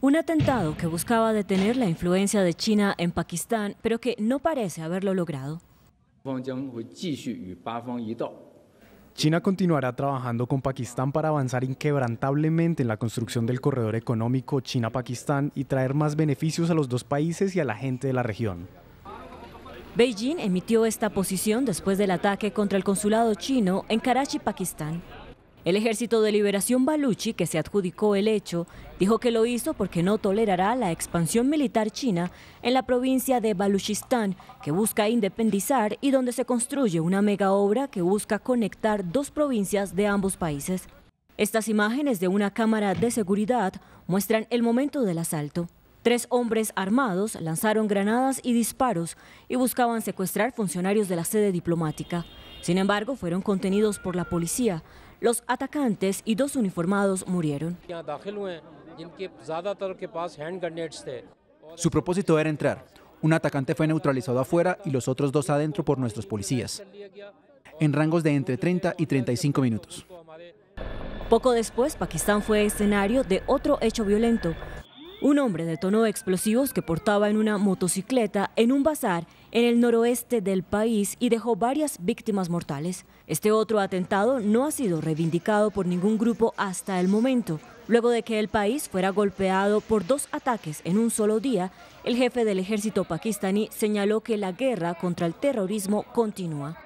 Un atentado que buscaba detener la influencia de China en Pakistán, pero que no parece haberlo logrado. China continuará trabajando con Pakistán para avanzar inquebrantablemente en la construcción del corredor económico China-Pakistán y traer más beneficios a los dos países y a la gente de la región. Beijing emitió esta posición después del ataque contra el consulado chino en Karachi, Pakistán. El Ejército de Liberación Baluchi, que se adjudicó el hecho, dijo que lo hizo porque no tolerará la expansión militar china en la provincia de Baluchistán, que busca independizar y donde se construye una mega obra que busca conectar dos provincias de ambos países. Estas imágenes de una cámara de seguridad muestran el momento del asalto. Tres hombres armados lanzaron granadas y disparos y buscaban secuestrar funcionarios de la sede diplomática. Sin embargo, fueron contenidos por la policía, los atacantes y dos uniformados murieron. Su propósito era entrar. Un atacante fue neutralizado afuera y los otros dos adentro por nuestros policías, en rangos de entre 30 y 35 minutos. Poco después, Pakistán fue escenario de otro hecho violento, un hombre detonó explosivos que portaba en una motocicleta en un bazar en el noroeste del país y dejó varias víctimas mortales. Este otro atentado no ha sido reivindicado por ningún grupo hasta el momento. Luego de que el país fuera golpeado por dos ataques en un solo día, el jefe del ejército pakistaní señaló que la guerra contra el terrorismo continúa.